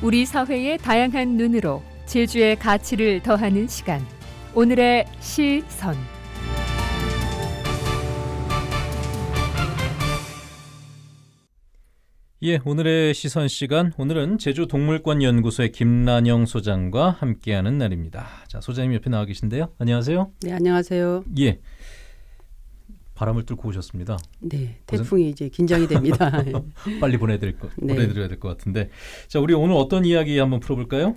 우리 사회의 다양한 눈으로 제주의 가치를 더하는 시간. 오늘의 시선. 예, 오늘의 시선 시간. 오늘은 제주 동물권 연구소의 김란영 소장과 함께하는 날입니다. 자, 소장님 옆에 나와 계신데요. 안녕하세요. 네, 안녕하세요. 예. 바람을 뚫고 오셨습니다. 네, 태풍이 고생... 이제 긴장이 됩니다. 빨리 보내드릴 것, 네. 보내드려야 될 것 같은데, 자 우리 오늘 어떤 이야기 한번 풀어볼까요?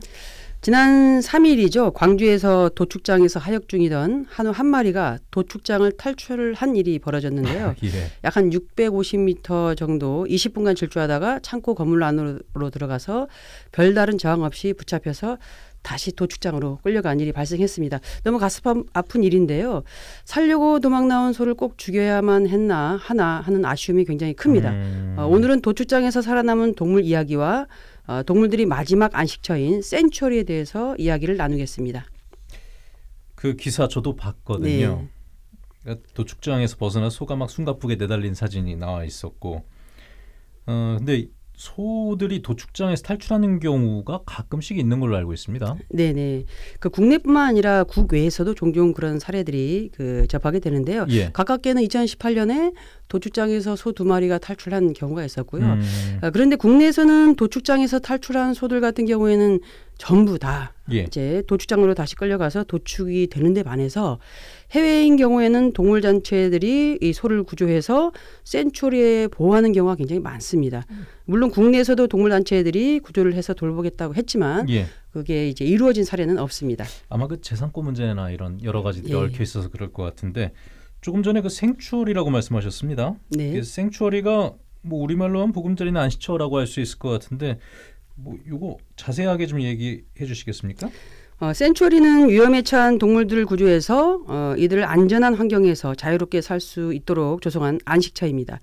지난 3일이죠. 광주에서 도축장에서 하역 중이던 한우 한 마리가 도축장을 탈출을 한 일이 벌어졌는데요. 예. 약한 650m 정도 20분간 질주하다가 창고 건물 안으로 들어가서 별다른 저항 없이 붙잡혀서 다시 도축장으로 끌려간 일이 발생했습니다. 너무 가슴 아픈 일인데요. 살려고 도망 나온 소를 꼭 죽여야만 했나 하나 하는 아쉬움이 굉장히 큽니다. 음. 어, 오늘은 도축장에서 살아남은 동물 이야기와 어, 동물들이 마지막 안식처인 센츄리에 대해서 이야기를 나누겠습니다. 그 기사 저도 봤거든요. 네. 그러니까 도축장에서 벗어나 소가 막 숨가쁘게 내달린 사진이 나와 있었고, 어, 근데 소들이 도축장에서 탈출하는 경우가 가끔씩 있는 걸로 알고 있습니다. 네네. 그 국내뿐만 아니라 국외에서도 종종 그런 사례들이 그 접하게 되는데요. 예. 가깝게는 2018년에 도축장에서 소 두 마리가 탈출한 경우가 있었고요. 음. 아, 그런데 국내에서는 도축장에서 탈출한 소들 같은 경우에는 전부 다 예. 이제 도축장으로 다시 끌려가서 도축이 되는데 반해서 해외인 경우에는 동물 단체들이 이 소를 구조해서 센츄리에 보호하는 경우가 굉장히 많습니다. 음. 물론 국내에서도 동물 단체들이 구조를 해서 돌보겠다고 했지만 예. 그게 이제 이루어진 사례는 없습니다. 아마 그 재산권 문제나 이런 여러 가지들이 예. 얽혀 있어서 그럴 것 같은데 조금 전에 그생츄리라고 말씀하셨습니다. 네. 그 생츄리가뭐 우리말로 하면 보금자리나 안시처라고 할 수 있을 것 같은데 뭐 요거 자세하게 좀 얘기해 주시겠습니까? 어, 센츄리는 위험에 처한 동물들을 구조해서 어, 이들을 안전한 환경에서 자유롭게 살 수 있도록 조성한 안식처입니다.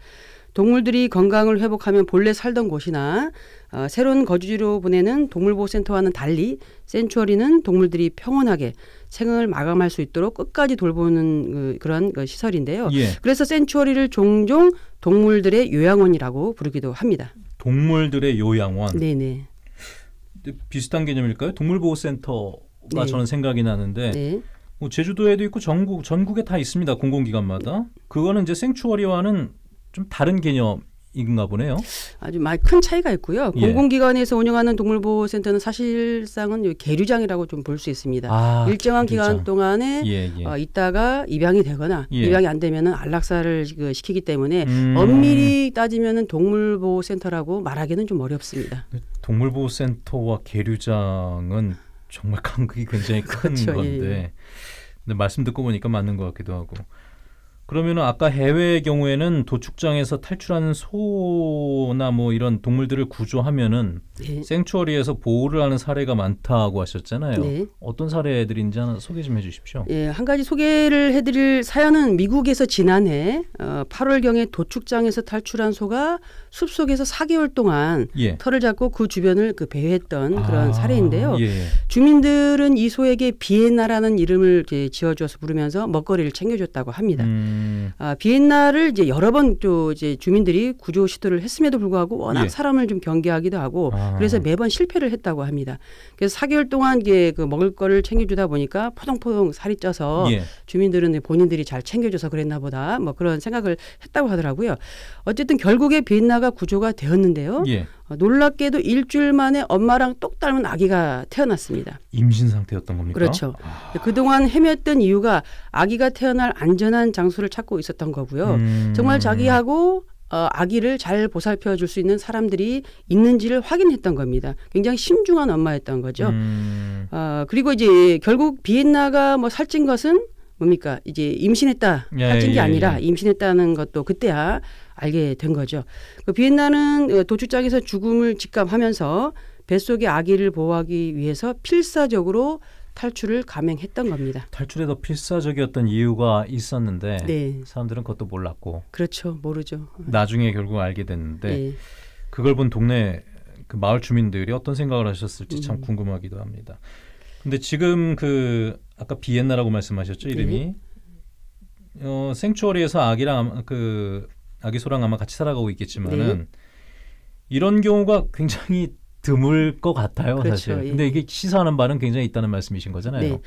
동물들이 건강을 회복하면 본래 살던 곳이나 어, 새로운 거주지로 보내는 동물보호센터와는 달리 센츄어리는 동물들이 평온하게 생을 마감할 수 있도록 끝까지 돌보는 그, 런그 시설인데요. 예. 그래서 센츄어리를 종종 동물들의 요양원이라고 부르기도 합니다. 동물들의 요양원. 네네. 비슷한 개념일까요? 동물보호센터 네. 저는 생각이 나는데 네. 뭐 제주도에도 있고 전국 전국에 다 있습니다 공공기관마다 그거는 이제 생추어리와는 좀 다른 개념. 인가 보네요. 아주 많이 큰 차이가 있고요. 예. 공공기관에서 운영하는 동물보호센터는 사실상은 계류장이라고 좀 볼 수 있습니다. 아, 일정한 계류장. 기간 동안에 예, 예. 어, 있다가 입양이 되거나 예. 입양이 안 되면은 안락사를 그, 시키기 때문에 음. 엄밀히 따지면은 동물보호센터라고 말하기는 좀 어렵습니다. 동물보호센터와 계류장은 정말 간극이 굉장히 큰 그렇죠, 예, 예. 건데 예. 근데 말씀 듣고 보니까 맞는 것 같기도 하고 그러면 아까 해외의 경우에는 도축장에서 탈출하는 소나 뭐 이런 동물들을 구조하면은 네. 생츄어리에서 보호를 하는 사례가 많다고 하셨잖아요. 네. 어떤 사례들인지 하나 소개 좀 해주십시오. 예, 네, 한 가지 소개를 해드릴 사연은 미국에서 지난해 어, 8월 경에 도축장에서 탈출한 소가 숲 속에서 4개월 동안 예. 털을 잡고 그 주변을 그 배회했던 아, 그런 사례인데요. 예. 주민들은 이 소에게 비에나라는 이름을 지어줘서 부르면서 먹거리를 챙겨줬다고 합니다. 음. 음. 아, 비엔나를 이제 여러 번 또 이제 주민들이 구조 시도를 했음에도 불구하고 워낙 예. 사람을 좀 경계하기도 하고 아. 그래서 매번 실패를 했다고 합니다. 그래서 4개월 동안 이게 그 먹을 거를 챙겨주다 보니까 포동포동 살이 쪄서 예. 주민들은 본인들이 잘 챙겨줘서 그랬나 보다 뭐 그런 생각을 했다고 하더라고요. 어쨌든 결국에 비엔나가 구조가 되었는데요. 예. 어, 놀랍게도 일주일 만에 엄마랑 똑 닮은 아기가 태어났습니다. 임신 상태였던 겁니까? 그렇죠. 아... 그동안 헤맸던 이유가 아기가 태어날 안전한 장소를 찾고 있었던 거고요. 음... 정말 자기하고 어, 아기를 잘 보살펴 줄 수 있는 사람들이 있는지를 확인했던 겁니다. 굉장히 신중한 엄마였던 거죠. 음... 어, 그리고 이제 결국 비엔나가 뭐 살찐 것은 뭡니까? 이제 임신했다. 예, 살찐 예, 게 예, 아니라 예. 임신했다는 것도 그때야 알게 된 거죠. 그 비엔나는 어, 도축장에서 죽음을 직감하면서 뱃속의 아기를 보호하기 위해서 필사적으로 탈출을 감행했던 겁니다. 탈출에 더 필사적이었던 이유가 있었는데 네. 사람들은 그것도 몰랐고 그렇죠 모르죠. 나중에 결국 알게 됐는데 네. 그걸 본 동네 그 마을 주민들이 어떤 생각을 하셨을지 음. 참 궁금하기도 합니다. 근데 지금 그 아까 비엔나라고 말씀하셨죠 이름이 네. 어 생추어리에서 아기랑 그 아기소랑 아마 같이 살아가고 있겠지만은 네. 이런 경우가 굉장히 드물 것 같아요, 그렇죠, 사실. 예. 근데 이게 시사하는 바는 굉장히 있다는 말씀이신 거잖아요. 네,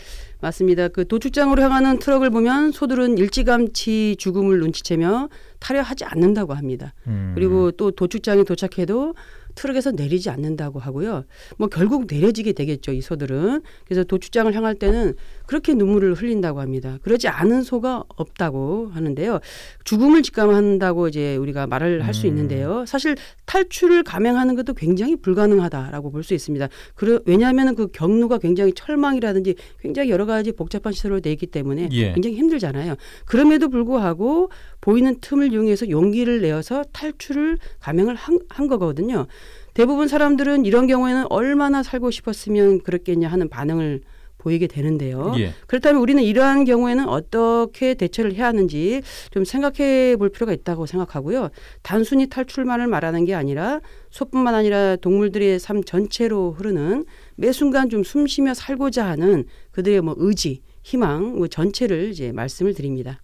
맞습니다. 그 도축장으로 향하는 트럭을 보면 소들은 일찌감치 죽음을 눈치채며 타려하지 않는다고 합니다. 음. 그리고 또 도축장에 도착해도 트럭에서 내리지 않는다고 하고요. 뭐 결국 내려지게 되겠죠. 이 소들은. 그래서 도축장을 향할 때는 그렇게 눈물을 흘린다고 합니다. 그러지 않은 소가 없다고 하는데요. 죽음을 직감한다고 이제 우리가 말을 할수 음. 있는데요. 사실 탈출을 감행하는 것도 굉장히 불가능하다라고 볼 수 있습니다. 그러, 왜냐하면 그 경로가 굉장히 철망이라든지 굉장히 여러 가지 복잡한 시설로 되어 있기 때문에 예. 굉장히 힘들잖아요. 그럼에도 불구하고 보이는 틈을 이용해서 용기를 내어서 탈출을 감행을 한, 한 거거든요. 대부분 사람들은 이런 경우에는 얼마나 살고 싶었으면 그렇겠냐 하는 반응을 보이게 되는데요. 예. 그렇다면 우리는 이러한 경우에는 어떻게 대처를 해야 하는지 좀 생각해 볼 필요가 있다고 생각하고요. 단순히 탈출만을 말하는 게 아니라 소뿐만 아니라 동물들의 삶 전체로 흐르는 매 순간 좀 숨쉬며 살고자 하는 그들의 뭐 의지, 희망 뭐 전체를 이제 말씀을 드립니다.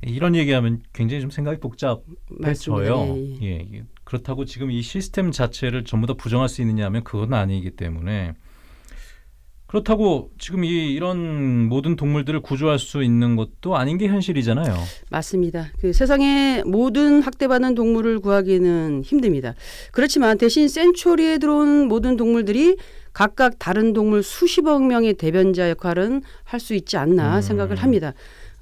이런 얘기하면 굉장히 좀 생각이 복잡해져요. 예, 예. 예 그렇다고 지금 이 시스템 자체를 전부 다 부정할 수 있느냐 하면 그건 아니기 때문에 그렇다고 지금 이 이런 모든 동물들을 구조할 수 있는 것도 아닌 게 현실이잖아요. 맞습니다. 그 세상의 모든 학대받는 동물을 구하기는 힘듭니다. 그렇지만 대신 센츄리에 들어온 모든 동물들이 각각 다른 동물 수십억 명의 대변자 역할은 할 수 있지 않나 음. 생각을 합니다.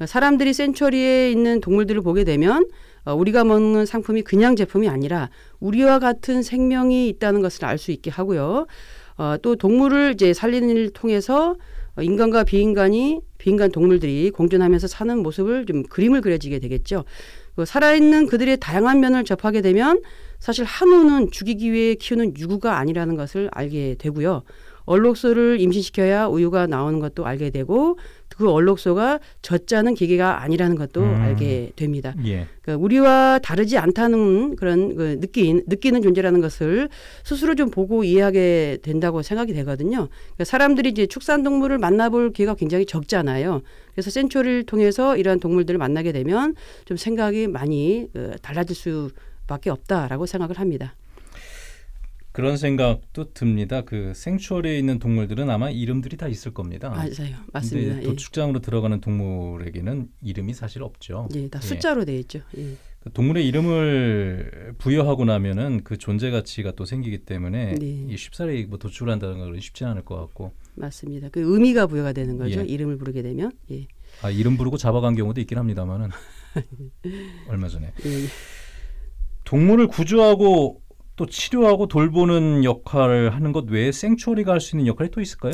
사람들이 센츄리에 있는 동물들을 보게 되면 어, 우리가 먹는 상품이 그냥 제품이 아니라 우리와 같은 생명이 있다는 것을 알 수 있게 하고요. 어, 또 동물을 이제 살리는 일을 통해서 어, 인간과 비인간이 비인간 동물들이 공존하면서 사는 모습을 좀 그림을 그려지게 되겠죠. 그 살아있는 그들의 다양한 면을 접하게 되면 사실 한우는 죽이기 위해 키우는 유구가 아니라는 것을 알게 되고요. 얼록소를 임신시켜야 우유가 나오는 것도 알게 되고 그얼룩소가 젖자는 기계가 아니라는 것도 음. 알게 됩니다. 예. 그러니까 우리와 다르지 않다는 그런 그 느낀, 느끼는 존재라는 것을 스스로 좀 보고 이해하게 된다고 생각이 되거든요. 그러니까 사람들이 이제 축산동물을 만나볼 기회가 굉장히 적잖아요. 그래서 센초를 츄 통해서 이러한 동물들을 만나게 되면 좀 생각이 많이 어, 달라질 수 밖에 없다라고 생각을 합니다. 그런 생각도 듭니다. 그 생초리에 있는 동물들은 아마 이름들이 다 있을 겁니다. 맞아요, 맞습니다. 도축장으로 예. 들어가는 동물에게는 이름이 사실 없죠. 예, 다 예. 숫자로 돼 있죠. 예. 그 동물의 이름을 부여하고 나면은 그 존재 가치가 또 생기기 때문에 네. 이 쉽사리 뭐 도출한다는 건 쉽지 않을 것 같고 맞습니다. 그 의미가 부여가 되는 거죠. 예. 이름을 부르게 되면. 예. 아 이름 부르고 잡아간 경우도 있긴 합니다만은 얼마 전에 예. 동물을 구조하고 또 치료하고 돌보는 역할을 하는 것 외에 생츄어리가 할 수 있는 역할이 또 있을까요?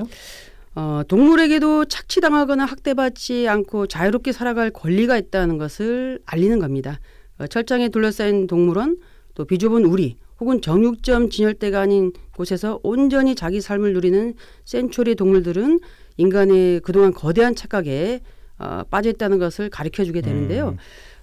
어, 동물에게도 착취당하거나 학대받지 않고 자유롭게 살아갈 권리가 있다는 것을 알리는 겁니다. 어, 철장에 둘러싸인 동물은또 비좁은 우리, 혹은 정육점 진열대가 아닌 곳에서 온전히 자기 삶을 누리는 센츄리 동물들은 인간의 그동안 거대한 착각에 어, 빠져 있다는 것을 가르쳐 주게 되는데요. 음.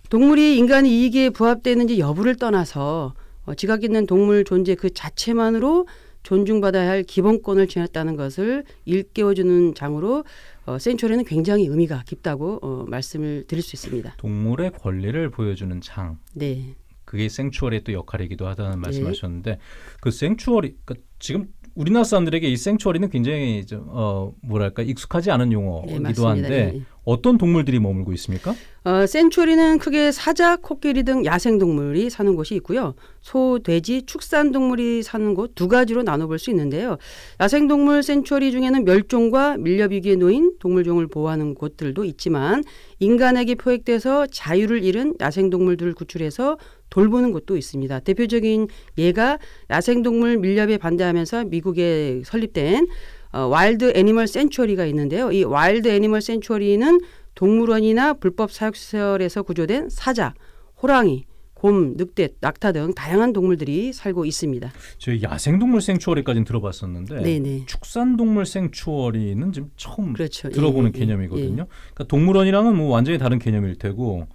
동물이 인간의 이익에 부합되는지 여부를 떠나서 어, 지각 있는 동물 존재 그 자체만으로 존중받아야 할 기본권을 지녔다는 것을 일깨워주는 장으로 어, 센츄얼에는 굉장히 의미가 깊다고 어, 말씀을 드릴 수 있습니다. 동물의 권리를 보여주는 장. 네. 그게 생츄얼의 또 역할이기도 하다는 네. 말씀하셨는데 네. 그 생츄얼이 그러니까 지금 우리나라 사람들에게 이 생츄어리는 굉장히 좀 어, 뭐랄까 익숙하지 않은 용어이기도 예, 네, 한데 네. 어떤 동물들이 머물고 있습니까? 어, 생츄어리는 크게 사자, 코끼리 등 야생 동물이 사는 곳이 있고요. 소, 돼지, 축산 동물이 사는 곳 두 가지로 나눠볼 수 있는데요. 야생 동물 생츄어리 중에는 멸종과 밀렵 위기에 놓인 동물종을 보호하는 곳들도 있지만 인간에게 포획돼서 자유를 잃은 야생 동물들을 구출해서 돌보는 곳도 있습니다. 대표적인 예가 야생동물 밀렵에 반대하면서 미국에 설립된 어, 와일드 애니멀 센츄어리가 있는데요. 이 와일드 애니멀 센츄어리는 동물원이나 불법 사육시설에서 구조된 사자, 호랑이, 곰, 늑대, 낙타 등 다양한 동물들이 살고 있습니다. 저희 야생동물 생추어리까지는 들어봤었는데 네네. 축산동물 생추어리는 지금 처음 그렇죠. 들어보는 예, 예, 예. 개념이거든요. 예. 그러니까 동물원이랑은 뭐 완전히 다른 개념일 테고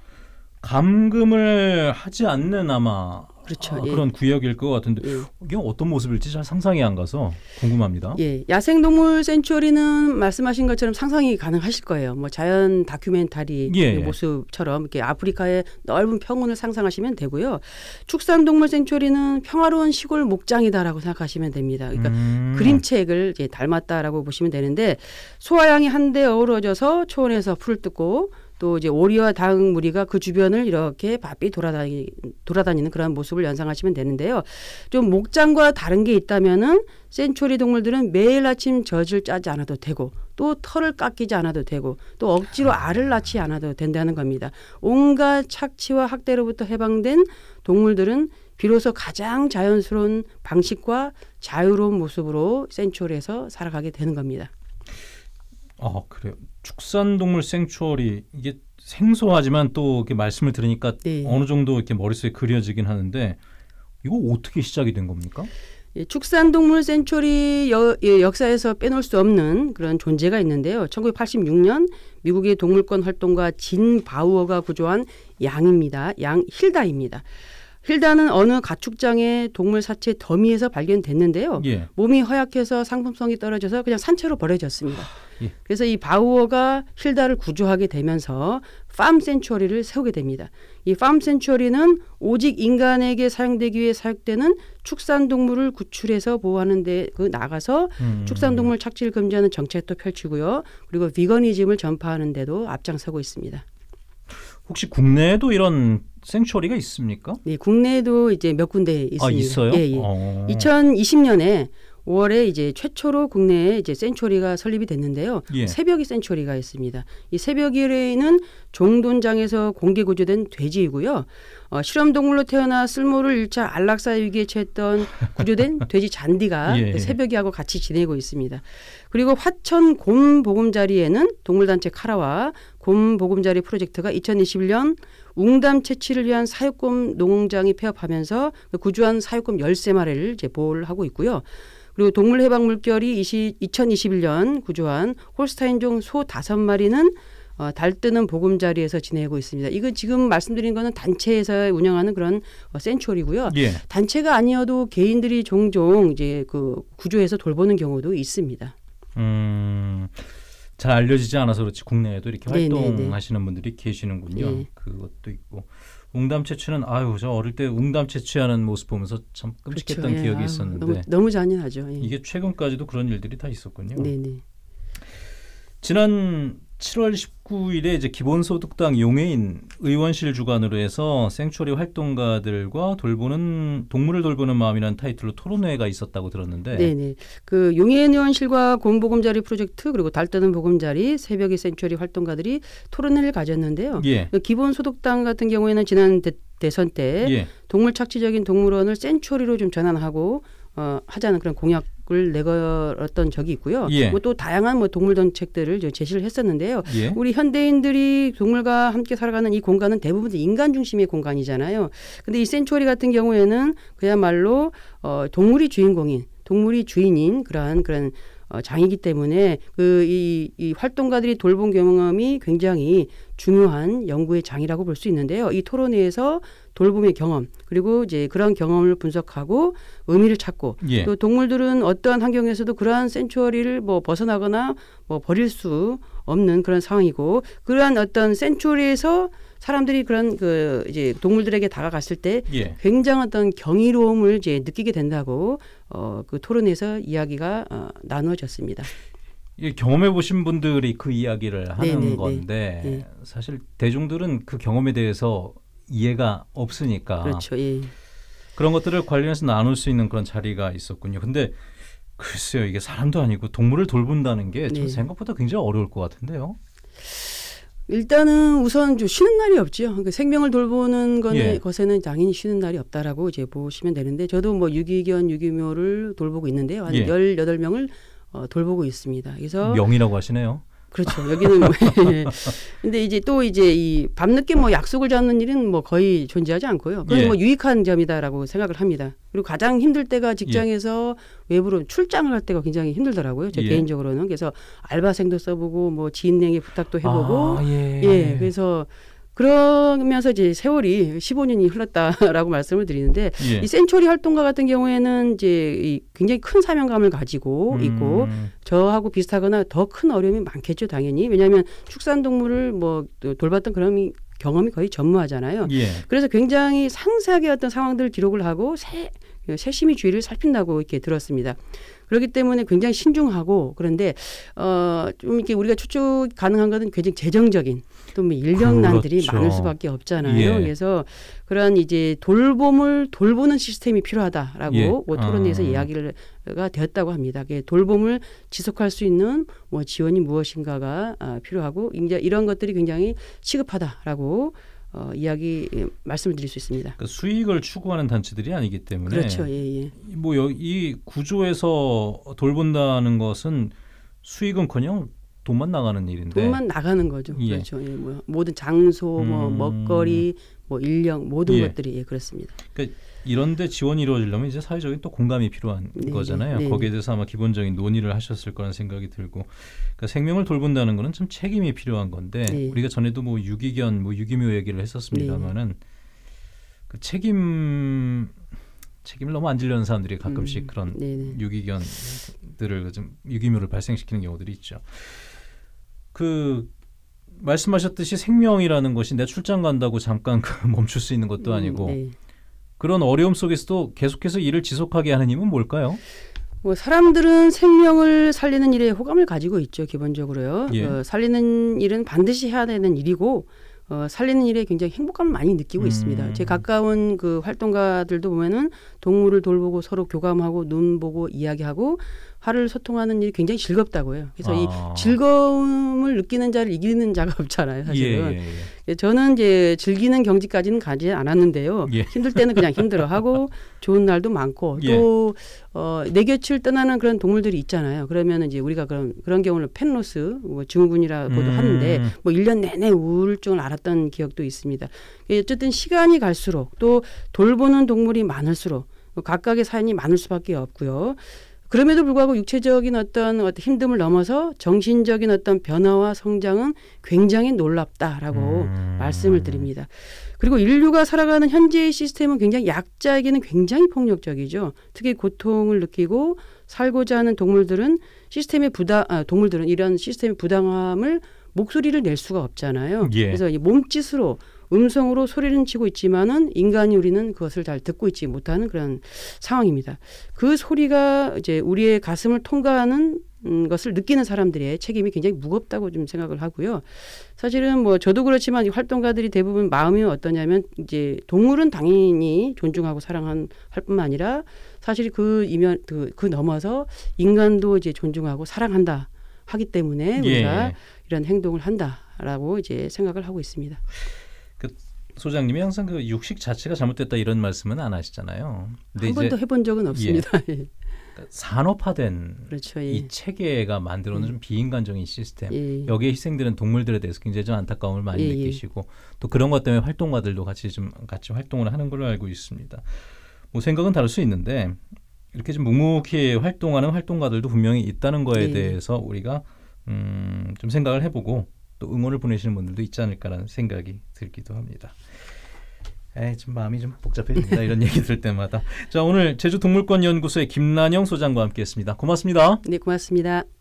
감금을 하지 않는 아마 그렇죠. 아, 예. 그런 구역일 것 같은데 예. 이게 어떤 모습일지 잘 상상이 안 가서 궁금합니다. 예, 야생동물 센츄리는 말씀하신 것처럼 상상이 가능하실 거예요. 뭐 자연 다큐멘터리 예. 모습처럼 이렇게 아프리카의 넓은 평원을 상상하시면 되고요. 축산동물 센츄리는 평화로운 시골 목장이다라고 생각하시면 됩니다. 그러니까 음. 그림책을 닮았다라고 보시면 되는데 소화양이 한데 어우러져서 초원에서 풀을 뜯고 또 이제 오리와 당 무리가 그 주변을 이렇게 바삐 돌아다니, 돌아다니는 그런 모습을 연상하시면 되는데요. 좀 목장과 다른 게 있다면은 센초리 동물들은 매일 아침 젖을 짜지 않아도 되고 또 털을 깎이지 않아도 되고 또 억지로 알을 낳지 않아도 된다는 겁니다. 온갖 착취와 학대로부터 해방된 동물들은 비로소 가장 자연스러운 방식과 자유로운 모습으로 센츄리에서 살아가게 되는 겁니다. 아 그래요. 축산동물 생추얼이 이게 생소하지만 또 이렇게 말씀을 들으니까 네. 어느 정도 이렇게 머릿속에 그려지긴 하는데 이거 어떻게 시작이 된 겁니까? 예, 축산동물 센츄리 예, 역사에서 빼놓을 수 없는 그런 존재가 있는데요. 1986년 미국의 동물권 활동가 진 바우어가 구조한 양입니다. 양 힐다입니다. 힐다는 어느 가축장의 동물 사체 더미에서 발견됐는데요. 예. 몸이 허약해서 상품성이 떨어져서 그냥 산채로 버려졌습니다. 예. 그래서 이 바우어가 힐다를 구조하게 되면서 팜 센츄어리를 세우게 됩니다. 이 팜 센츄어리는 오직 인간에게 사용되기 위해 사육되는 축산 동물을 구출해서 보호하는 데그 나가서 음. 축산 동물 착취를 금지하는 정책도 펼치고요. 그리고 비거니즘을 전파하는 데도 앞장서고 있습니다. 혹시 국내에도 이런 생초리가 있습니까? 네, 국내에도 이제 몇 군데 아, 있습니다. 아, 있어요? 예, 예. 어. 2020년에 5월에 이제 최초로 국내에 이제 센초리가 설립이 됐는데요. 예. 새벽이 센초리가 있습니다. 이 새벽이는 종돈장에서 공개 구조된 돼지이고요. 어, 실험 동물로 태어나 쓸모를 1차 안락사 위기에 처했던 구조된 돼지 잔디가 예, 예. 새벽이하고 같이 지내고 있습니다. 그리고 화천 곰 보금자리에는 동물단체 카라와 봄 보금자리 프로젝트가 2021년 웅담 채취를 위한 사육곰 농장이 폐업하면서 그 구조한 사육곰 13마리를 제보를 하고 있고요. 그리고 동물 해방 물결이 20, 2021년 구조한 홀스타인종 소 5마리는 어, 달 뜨는 보금자리에서 지내고 있습니다. 이거 지금 말씀드린 거는 단체에서 운영하는 그런 어, 센츄얼이고요. 예. 단체가 아니어도 개인들이 종종 이제 그 구조해서 돌보는 경우도 있습니다. 음. 잘 알려지지 않아서 그렇지 국내에도 이렇게 네, 네, 네. 활동하시는 분들이 계시는군요. 네. 그것도 있고 웅담 채취는 아유 저 어릴 때 웅담 채취하는 모습 보면서 참 끔찍했던 그렇죠. 예, 기억이 아유, 있었는데 너무, 너무 잔인하죠. 예. 이게 최근까지도 그런 일들이 다 있었군요. 네네. 지난 7월 19일에 이제 기본소득당 용해인 의원실 주관으로 해서 생초리 활동가들과 돌보는 동물을 돌보는 마음이라는 타이틀로 토론회가 있었다고 들었는데 네네 그 용해인 의원실과 곰보금자리 프로젝트 그리고 달뜨는 보금자리 새벽의 생초리 활동가들이 토론회를 가졌는데요. 예. 그 기본소득당 같은 경우에는 지난 대, 대선 때 예. 동물 착취적인 동물원을 센초리로 좀 전환하고 어, 하자는 그런 공약 책을 내걸었던 적이 있고요. 예. 또 다양한 뭐 동물 정책들을 제시를 했었는데요. 예. 우리 현대인들이 동물과 함께 살아가는 이 공간은 대부분 인간 중심의 공간이잖아요. 근데 이 센츄리 같은 경우에는 그야말로 어, 동물이 주인공인 동물이 주인인 그러한 그런 어, 장이기 때문에 그이 이 활동가들이 돌봄 경험이 굉장히 중요한 연구의 장이라고 볼 수 있는데요. 이 토론회에서 돌봄의 경험 그리고 이제 그런 경험을 분석하고 의미를 찾고 예. 또 동물들은 어떠한 환경에서도 그러한 센츄어리를 뭐 벗어나거나 뭐 버릴 수 없는 그런 상황이고 그러한 어떤 센츄리에서 어 사람들이 그런 그 이제 동물들에게 다가갔을 때 예. 굉장한 어 경이로움을 이제 느끼게 된다고 어, 그 토론에서 이야기가 어, 나눠졌습니다 예, 경험해 보신 분들이 그 이야기를 하는 네네네. 네, 네. 건데 예. 사실 대중들은 그 경험에 대해서 이해가 없으니까 그렇죠. 예. 그런 것들을 관련해서 나눌 수 있는 그런 자리가 있었군요. 근데 글쎄요, 이게 사람도 아니고 동물을 돌본다는 게저 네. 생각보다 굉장히 어려울 것 같은데요. 일단은 우선 쉬는 날이 없지요. 그러니까 생명을 돌보는 건 예. 것에는 당연히 쉬는 날이 없다라고 이제 보시면 되는데 저도 뭐 유기견 유기묘를 돌보고 있는데요. 한 예. 18명을 어, 돌보고 있습니다. 그래서 명이라고 하시네요. 그렇죠. 여기는 근데 이제 또 이제 이 밤늦게 뭐 약속을 잡는 일은 뭐 거의 존재하지 않고요. 그건 예. 뭐 유익한 점이다라고 생각을 합니다. 그리고 가장 힘들 때가 예. 직장에서 예. 외부로 출장을 할 때가 굉장히 힘들더라고요. 저 예. 개인적으로는 그래서 알바생도 써보고 뭐 지인에게 부탁도 해보고 아, 예. 예 그래서 그러면서 이제 세월이 15년이 흘렀다라고 말씀을 드리는데 예. 이 센초리 활동가 같은 경우에는 이제 이 굉장히 큰 사명감을 가지고 음. 있고 음. 저하고 비슷하거나 더 큰 어려움이 많겠죠 당연히 왜냐하면 축산 동물을 뭐 돌봤던 그런 경험이 거의 전무하잖아요. 예. 그래서 굉장히 상세하게 어떤 상황들을 기록을 하고 세 세심히 주의를 살핀다고 이렇게 들었습니다. 그렇기 때문에 굉장히 신중하고 그런데 어좀 이렇게 우리가 추측 가능한 것은 굉장히 재정적인 또뭐인력난들이 그렇죠. 많을 수밖에 없잖아요. 예. 그래서 그런 이제 돌봄을 돌보는 시스템이 필요하다라고 예. 뭐 토론회에서 아. 이야기가 되었다고 합니다. 그 돌봄을 지속할 수 있는 뭐 지원이 무엇인가가 아, 필요하고 이제 이런 것들이 굉장히 시급하다라고 어, 이야기 예, 말씀 드릴 수 있습니다. 그러니까 수익을 추구하는 단체들이 아니기 때문에 그렇죠. 예, 예. 뭐이 뭐 구조에서 돌본다는 것은 수익은커녕 돈만 나가는 일인데 돈만 나가는 거죠. 예. 그렇죠. 예, 뭐 모든 장소, 뭐 음... 먹거리, 뭐 인력 모든 예. 것들이 예, 그렇습니다. 그러니까 이런데 지원이 이루어지려면 이제 사회적인 또 공감이 필요한 네, 네 거잖아요. 네, 네, 거기에 대해서 아마 기본적인 논의를 하셨을 거라는 생각이 들고, 그러니까 생명을 돌본다는 거는 좀 책임이 필요한 건데 네. 우리가 전에도 뭐 유기견, 뭐 유기묘 얘기를 했었습니다만은 네. 그 책임 책임을 너무 안 지려는 사람들이 가끔씩 음, 그런 네네. 유기견들을 좀 유기묘를 발생시키는 경우들이 있죠. 그 말씀하셨듯이 생명이라는 것이 내 출장 간다고 잠깐 그 멈출 수 있는 것도 음, 아니고 음, 네. 그런 어려움 속에서도 계속해서 일을 지속하게 하는 힘은 뭘까요? 뭐 사람들은 생명을 살리는 일에 호감을 가지고 있죠 기본적으로요. 예. 어, 살리는 일은 반드시 해야 되는 일이고 어, 살리는 일에 굉장히 행복감을 많이 느끼고 음. 있습니다. 제 가까운 그 활동가들도 보면은 동물을 돌보고 서로 교감하고 눈 보고 이야기하고 화를 소통하는 일이 굉장히 즐겁다고 해요. 그래서 아. 이 즐거움을 느끼는 자를 이기는 자가 없잖아요, 예, 사실은. 예, 예, 예. 예, 저는 이제 즐기는 경지까지는 가지 않았는데요. 예. 힘들 때는 그냥 힘들어하고 좋은 날도 많고 예. 또 예. 어, 내 곁을 떠나는 그런 동물들이 있잖아요. 그러면 이제 우리가 그런 그런 경우는 펫로스뭐 증후군이라고도 음. 하는데 뭐 1년 내내 우울증을 앓았던 기억도 있습니다. 예, 어쨌든 시간이 갈수록 또 돌보는 동물이 많을수록 뭐 각각의 사연이 많을 수밖에 없고요. 그럼에도 불구하고 육체적인 어떤 힘듦을 넘어서 정신적인 어떤 변화와 성장은 굉장히 놀랍다라고 음. 말씀을 드립니다. 그리고 인류가 살아가는 현재의 시스템은 굉장히 약자에게는 굉장히 폭력적이죠. 특히 고통을 느끼고 살고자 하는 동물들은 시스템의 부담 아, 동물들은 이런 시스템의 부당함을 목소리를 낼 수가 없잖아요. 예. 그래서 몸짓으로 음성으로 소리는 치고 있지만은 인간이 우리는 그것을 잘 듣고 있지 못하는 그런 상황입니다. 그 소리가 이제 우리의 가슴을 통과하는 음, 것을 느끼는 사람들의 책임이 굉장히 무겁다고 좀 생각을 하고요. 사실은 뭐 저도 그렇지만 활동가들이 대부분 마음이 어떠냐면 이제 동물은 당연히 존중하고 사랑한 할 뿐만 아니라 사실 그 이면 그, 그 넘어서 인간도 이제 존중하고 사랑한다 하기 때문에 예. 우리가 예. 이런 행동을 한다라고 이제 생각을 하고 있습니다. 소장님이 항상 그 육식 자체가 잘못됐다 이런 말씀은 안 하시잖아요. 한 번도 해본 적은 예. 없습니다. 예. 그러니까 산업화된 그렇죠, 예. 이 체계가 만들어놓은 예. 좀 비인간적인 시스템 예. 여기에 희생되는 동물들에 대해서 굉장히 좀 안타까움을 많이 예, 예. 느끼시고 또 그런 것 때문에 활동가들도 같이 좀 같이 활동을 하는 걸로 알고 있습니다. 뭐 생각은 다를 수 있는데 이렇게 좀 묵묵히 활동하는 활동가들도 분명히 있다는 거에 대해서 우리가 음, 좀 생각을 해보고 또 응원을 보내시는 분들도 있지 않을까라는 생각이 들기도 합니다. 에이, 좀 마음이 좀복잡해집다 이런 얘기 들 때마다. 자, 오늘 제주동물권연구소의 김란영 소장과 함께했습니다. 고맙습니다. 네, 고맙습니다.